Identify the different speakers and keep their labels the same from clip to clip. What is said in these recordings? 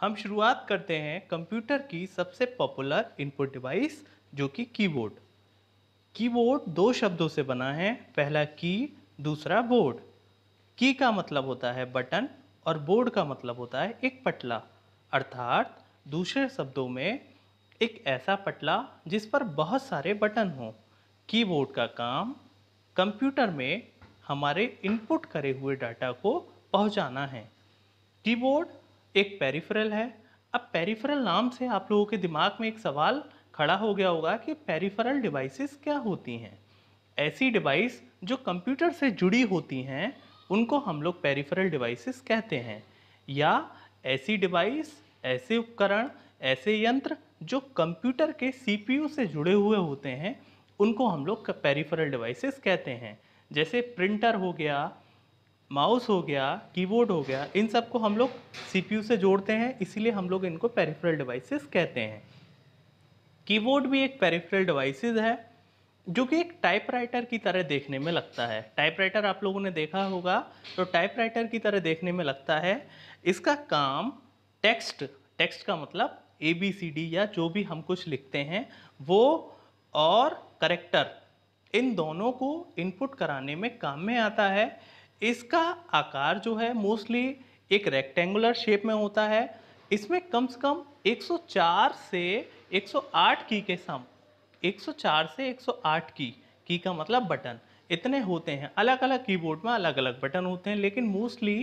Speaker 1: हम शुरुआत करते हैं कंप्यूटर की सबसे पॉपुलर इनपुट डिवाइस जो कि कीबोर्ड कीबोर्ड दो शब्दों से बना है पहला की दूसरा बोर्ड की का मतलब होता है बटन और बोर्ड का मतलब होता है एक पटला अर्थात दूसरे शब्दों में एक ऐसा पटला जिस पर बहुत सारे बटन हों कीबोर्ड का काम कंप्यूटर में हमारे इनपुट करे हुए डाटा को पहुंचाना है कीबोर्ड एक पेरिफेरल है अब पेरिफेरल नाम से आप लोगों के दिमाग में एक सवाल खड़ा हो गया होगा कि पेरिफेरल डिवाइसेस क्या होती हैं ऐसी डिवाइस जो कंप्यूटर से जुड़ी होती हैं उनको हम लोग पेरिफेरल डिवाइसेस कहते हैं या ऐसी डिवाइस ऐसे उपकरण ऐसे यंत्र जो कंप्यूटर के सीपीयू से जुड़े हुए होते हैं उनको हम लोग पेरिफेरल डिवाइसेस कहते हैं जैसे प्रिंटर हो गया माउस हो गया कीबोर्ड हो गया इन सब को हम लोग सीपीयू से जोड़ते हैं इसीलिए हम लोग इनको पेरिफेरल डिवाइसेस कहते हैं कीबोर्ड भी एक पेरिफेरल डिवाइसेस है जो कि एक टाइपराइटर की तरह देखने में लगता है टाइपराइटर आप लोगों ने देखा होगा तो टाइपराइटर की तरह देखने में लगता है इसका काम टेक्स्ट टेक्स्ट का मतलब ए बी सी डी या जो भी हम कुछ लिखते हैं वो और करेक्टर इन दोनों को इनपुट कराने में काम में आता है इसका आकार जो है मोस्टली एक रेक्टेंगुलर शेप में होता है इसमें कम से कम 104 से 108 की के सम 104 से 108 की की का मतलब बटन इतने होते हैं अलग अलग कीबोर्ड में अलग अलग बटन होते हैं लेकिन मोस्टली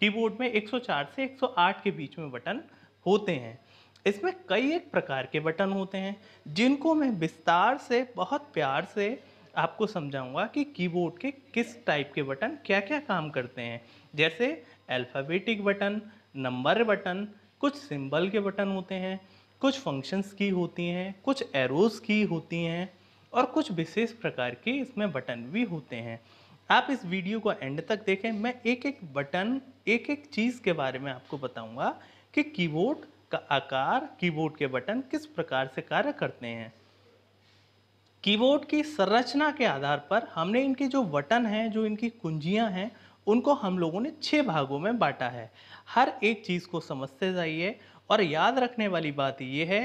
Speaker 1: कीबोर्ड में 104 से 108 के बीच में बटन होते हैं इसमें कई एक प्रकार के बटन होते हैं जिनको मैं विस्तार से बहुत प्यार से आपको समझाऊंगा कि कीबोर्ड के किस टाइप के बटन क्या क्या काम करते हैं जैसे अल्फ़ाबेटिक बटन नंबर बटन कुछ सिंबल के बटन होते हैं कुछ फंक्शंस की होती हैं कुछ एरोज़ की होती हैं और कुछ विशेष प्रकार के इसमें बटन भी होते हैं आप इस वीडियो को एंड तक देखें मैं एक एक बटन एक एक चीज़ के बारे में आपको बताऊंगा कि कीबोर्ड का आकार कीबोर्ड के बटन किस प्रकार से कार्य करते हैं कीबोर्ड की संरचना के आधार पर हमने इनके जो बटन हैं जो इनकी कुंजियां हैं उनको हम लोगों ने छः भागों में बांटा है हर एक चीज़ को समझते जाइए और याद रखने वाली बात यह है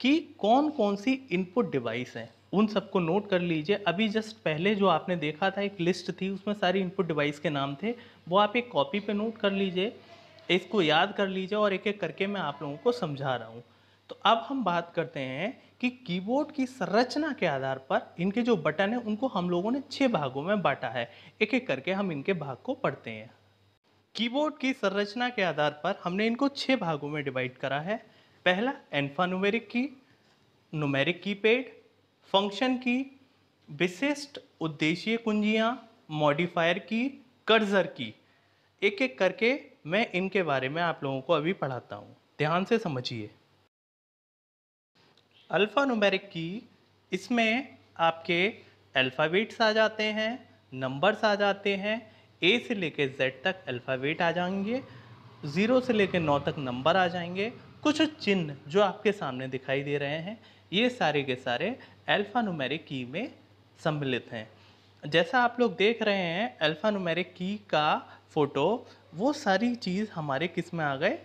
Speaker 1: कि कौन कौन सी इनपुट डिवाइस हैं उन सबको नोट कर लीजिए अभी जस्ट पहले जो आपने देखा था एक लिस्ट थी उसमें सारी इनपुट डिवाइस के नाम थे वो आप एक कॉपी पर नोट कर लीजिए इसको याद कर लीजिए और एक एक करके मैं आप लोगों को समझा रहा हूँ तो अब हम बात करते हैं कि कीबोर्ड की संरचना के आधार पर इनके जो बटन है उनको हम लोगों ने छः भागों में बांटा है एक एक करके हम इनके भाग को पढ़ते हैं कीबोर्ड की संरचना के आधार पर हमने इनको छः भागों में डिवाइड करा है पहला एन्फानुमेरिक की नुमेरिक कीपैड फंक्शन की विशिष्ट उद्देश्य कुंजियाँ मॉडिफायर की कर्जर की एक एक करके मैं इनके बारे में आप लोगों को अभी पढ़ाता हूँ ध्यान से समझिए अल्फ़ा नुमेरिक की इसमें आपके अल्फ़ाबेट्स आ जाते हैं नंबर्स आ जाते हैं ए से लेके जेड तक अल्फ़ाबेट आ जाएंगे ज़ीरो से लेके नौ तक नंबर आ जाएंगे कुछ चिन्ह जो आपके सामने दिखाई दे रहे हैं ये सारे के सारे अल्फ़ा नुमेरिक की में सम्मिलित हैं जैसा आप लोग देख रहे हैं अल्फ़ा नुमेरिक की का फ़ोटो वो सारी चीज़ हमारे किस में आ गए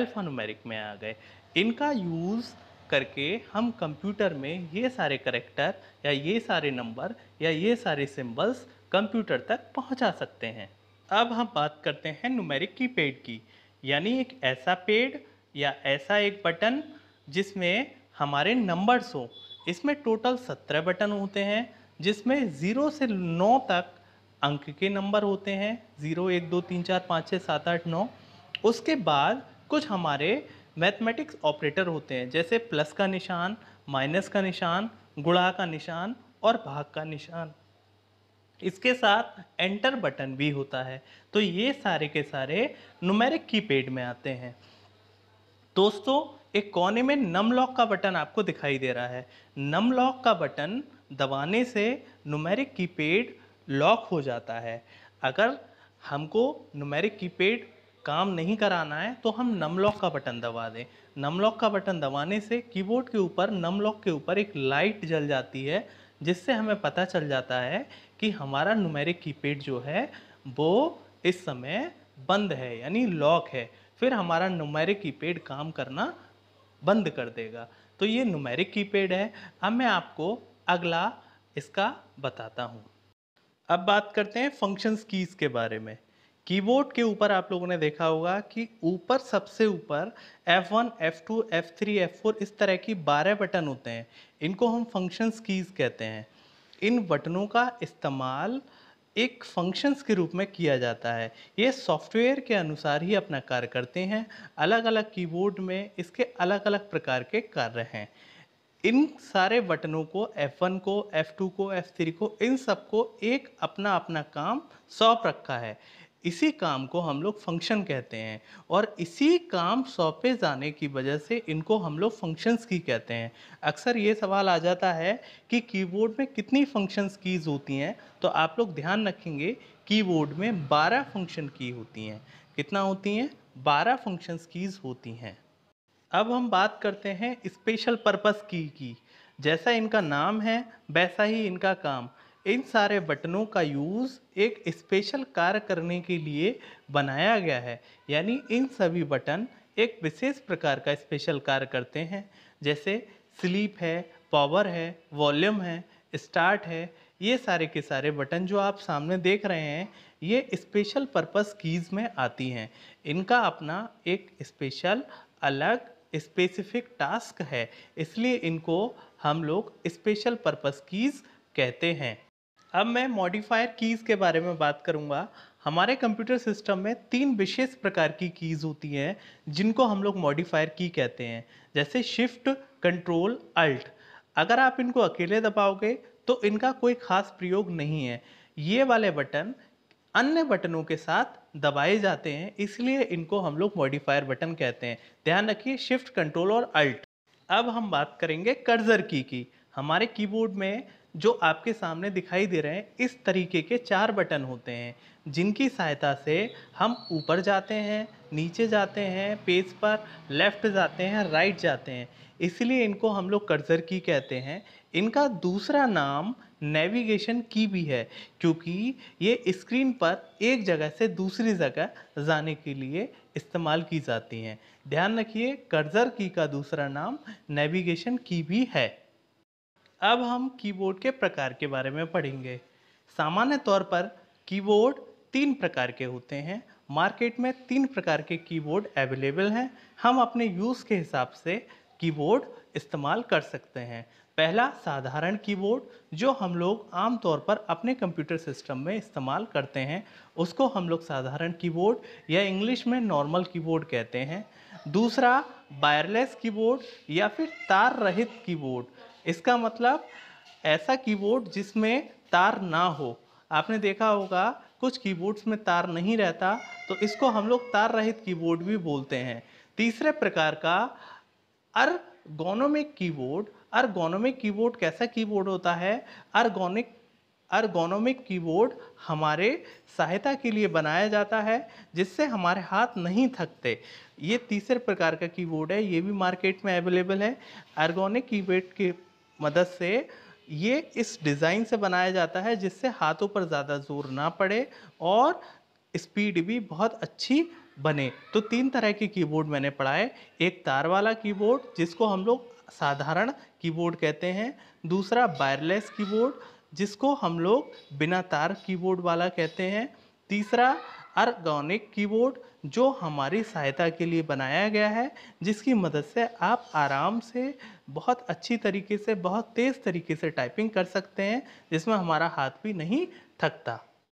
Speaker 1: अल्फ़ा नुमेरिक में आ गए इनका यूज़ करके हम कंप्यूटर में ये सारे करेक्टर या ये सारे नंबर या ये सारे सिंबल्स कंप्यूटर तक पहुंचा सकते हैं अब हम बात करते हैं नुमेरिक की पेड की यानी एक ऐसा पेड या ऐसा एक बटन जिसमें हमारे नंबर्स हो इसमें टोटल सत्रह बटन होते हैं जिसमें ज़ीरो से नौ तक अंक के नंबर होते हैं ज़ीरो एक दो तीन चार पाँच छः सात आठ नौ उसके बाद कुछ हमारे मैथमेटिक्स ऑपरेटर होते हैं जैसे प्लस का निशान माइनस का निशान गुणा का निशान और भाग का निशान इसके साथ एंटर बटन भी होता है तो ये सारे के सारे नुमेरिक कीपैड में आते हैं दोस्तों एक कोने में नम लॉक का बटन आपको दिखाई दे रहा है नम लॉक का बटन दबाने से नुमेरिक कीपैड लॉक हो जाता है अगर हमको नुमेरिक कीपैड काम नहीं कराना है तो हम नमलॉक का बटन दबा दें नमलॉक का बटन दबाने से कीबोर्ड के ऊपर नमलॉक के ऊपर एक लाइट जल जाती है जिससे हमें पता चल जाता है कि हमारा नुमेरिक कीपैड जो है वो इस समय बंद है यानी लॉक है फिर हमारा नुमेरिक कीपैड काम करना बंद कर देगा तो ये नुमेरिक कीपैड है अब मैं आपको अगला इसका बताता हूँ अब बात करते हैं फंक्शंस कीज़ के बारे में कीबोर्ड के ऊपर आप लोगों ने देखा होगा कि ऊपर सबसे ऊपर F1, F2, F3, F4 इस तरह की 12 बटन होते हैं इनको हम फंक्शंस कीज़ कहते हैं इन बटनों का इस्तेमाल एक फंक्शंस के रूप में किया जाता है ये सॉफ्टवेयर के अनुसार ही अपना कार्य करते हैं अलग अलग कीबोर्ड में इसके अलग अलग प्रकार के कार्य हैं इन सारे बटनों को F1 को F2 को F3 को इन सबको एक अपना अपना काम सौंप रखा है इसी काम को हम लोग फंक्शन कहते हैं और इसी काम सौंपे जाने की वजह से इनको हम लोग फंक्शंस की कहते हैं अक्सर ये सवाल आ जाता है कि कीबोर्ड में कितनी फंक्शंस कीज होती हैं तो आप लोग ध्यान रखेंगे कीबोर्ड में 12 फंक्शन की होती हैं कितना होती हैं 12 फंक्शंस कीज होती हैं अब हम बात करते हैं स्पेशल पर्पज की की जैसा इनका नाम है वैसा ही इनका काम इन सारे बटनों का यूज़ एक स्पेशल कार्य करने के लिए बनाया गया है यानी इन सभी बटन एक विशेष प्रकार का स्पेशल कार्य करते हैं जैसे स्लीप है पावर है वॉल्यूम है स्टार्ट है ये सारे के सारे बटन जो आप सामने देख रहे हैं ये स्पेशल पर्पस कीज़ में आती हैं इनका अपना एक स्पेशल अलग स्पेसिफिक टास्क है इसलिए इनको हम लोग स्पेशल पर्पस कीज़ कहते हैं अब मैं मॉडिफायर कीज़ के बारे में बात करूंगा हमारे कंप्यूटर सिस्टम में तीन विशेष प्रकार की कीज़ होती हैं जिनको हम लोग मॉडिफायर की कहते हैं जैसे शिफ्ट कंट्रोल अल्ट अगर आप इनको अकेले दबाओगे तो इनका कोई खास प्रयोग नहीं है ये वाले बटन अन्य बटनों के साथ दबाए जाते हैं इसलिए इनको हम लोग मॉडिफायर बटन कहते हैं ध्यान रखिए शिफ्ट कंट्रोल और अल्ट अब हम बात करेंगे कर्जर की की हमारे कीबोर्ड में जो आपके सामने दिखाई दे रहे हैं इस तरीके के चार बटन होते हैं जिनकी सहायता से हम ऊपर जाते हैं नीचे जाते हैं पेज पर लेफ़्ट जाते हैं राइट जाते हैं इसलिए इनको हम लोग कर्जर की कहते हैं इनका दूसरा नाम नेविगेशन की भी है क्योंकि ये स्क्रीन पर एक जगह से दूसरी जगह जाने के लिए इस्तेमाल की जाती हैं ध्यान रखिए कर्जर की का दूसरा नाम नेविगेशन की भी है अब हम कीबोर्ड के प्रकार के बारे में पढ़ेंगे सामान्य तौर पर कीबोर्ड तीन प्रकार के होते हैं मार्केट में तीन प्रकार के कीबोर्ड अवेलेबल हैं हम अपने यूज़ के हिसाब से कीबोर्ड इस्तेमाल कर सकते हैं पहला साधारण कीबोर्ड जो हम लोग आमतौर पर अपने कंप्यूटर सिस्टम में इस्तेमाल करते हैं उसको हम लोग साधारण कीबोर्ड या इंग्लिश में नॉर्मल कीबोर्ड कहते हैं दूसरा वायरलेस कीबोर्ड या फिर तार रहित कीबोर्ड इसका मतलब ऐसा कीबोर्ड जिसमें तार ना हो आपने देखा होगा कुछ कीबोर्ड्स में तार नहीं रहता तो इसको हम लोग तार रहित कीबोर्ड भी बोलते हैं तीसरे प्रकार का अर्गोनोमिक कीबोर्ड अर्गोनोमिक कीबोर्ड कैसा कीबोर्ड होता है अर्गोनिक अर्गोनोमिक कीबोर्ड हमारे सहायता के लिए बनाया जाता है जिससे हमारे हाथ नहीं थकते ये तीसरे प्रकार का कीबोर्ड है ये भी मार्केट में अवेलेबल है अर्गोनिक कीबोर्ड के मदद से ये इस डिज़ाइन से बनाया जाता है जिससे हाथों पर ज़्यादा जोर ना पड़े और स्पीड भी बहुत अच्छी बने तो तीन तरह के कीबोर्ड मैंने पढ़ाए एक तार वाला कीबोर्ड जिसको हम लोग साधारण कीबोर्ड कहते हैं दूसरा वायरलेस कीबोर्ड जिसको हम लोग बिना तार कीबोर्ड वाला कहते हैं तीसरा अर्गोनिक कीबोर्ड जो हमारी सहायता के लिए बनाया गया है जिसकी मदद से आप आराम से बहुत अच्छी तरीके से बहुत तेज़ तरीके से टाइपिंग कर सकते हैं जिसमें हमारा हाथ भी नहीं थकता